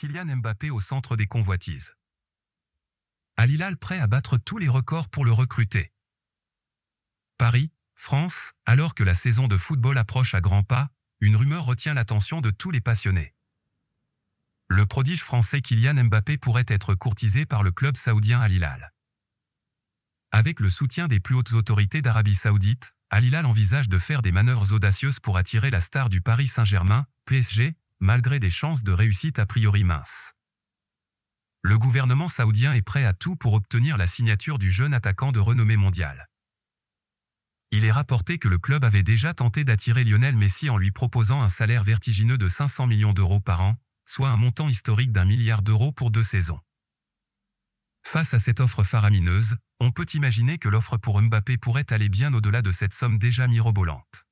Kylian Mbappé au centre des convoitises. Alilal prêt à battre tous les records pour le recruter. Paris, France, alors que la saison de football approche à grands pas, une rumeur retient l'attention de tous les passionnés. Le prodige français Kylian Mbappé pourrait être courtisé par le club saoudien Alilal. Avec le soutien des plus hautes autorités d'Arabie saoudite, Alilal envisage de faire des manœuvres audacieuses pour attirer la star du Paris Saint-Germain, PSG, malgré des chances de réussite a priori minces. Le gouvernement saoudien est prêt à tout pour obtenir la signature du jeune attaquant de renommée mondiale. Il est rapporté que le club avait déjà tenté d'attirer Lionel Messi en lui proposant un salaire vertigineux de 500 millions d'euros par an, soit un montant historique d'un milliard d'euros pour deux saisons. Face à cette offre faramineuse, on peut imaginer que l'offre pour Mbappé pourrait aller bien au-delà de cette somme déjà mirobolante.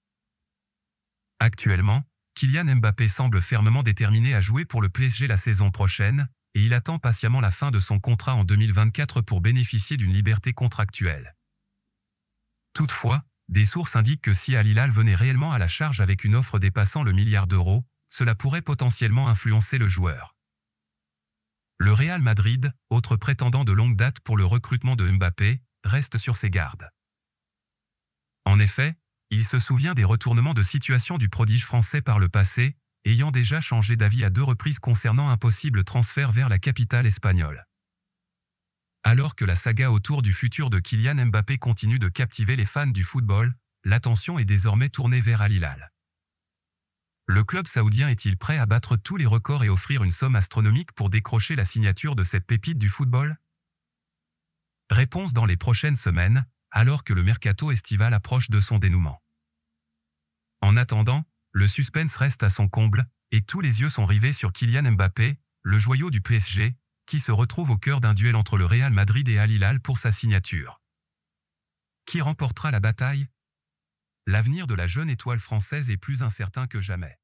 Actuellement, Kylian Mbappé semble fermement déterminé à jouer pour le PSG la saison prochaine, et il attend patiemment la fin de son contrat en 2024 pour bénéficier d'une liberté contractuelle. Toutefois, des sources indiquent que si Alilal venait réellement à la charge avec une offre dépassant le milliard d'euros, cela pourrait potentiellement influencer le joueur. Le Real Madrid, autre prétendant de longue date pour le recrutement de Mbappé, reste sur ses gardes. En effet, il se souvient des retournements de situation du prodige français par le passé, ayant déjà changé d'avis à deux reprises concernant un possible transfert vers la capitale espagnole. Alors que la saga autour du futur de Kylian Mbappé continue de captiver les fans du football, l'attention est désormais tournée vers Al Le club saoudien est-il prêt à battre tous les records et offrir une somme astronomique pour décrocher la signature de cette pépite du football Réponse dans les prochaines semaines, alors que le mercato estival approche de son dénouement. En attendant, le suspense reste à son comble, et tous les yeux sont rivés sur Kylian Mbappé, le joyau du PSG, qui se retrouve au cœur d'un duel entre le Real Madrid et Al Hilal pour sa signature. Qui remportera la bataille L'avenir de la jeune étoile française est plus incertain que jamais.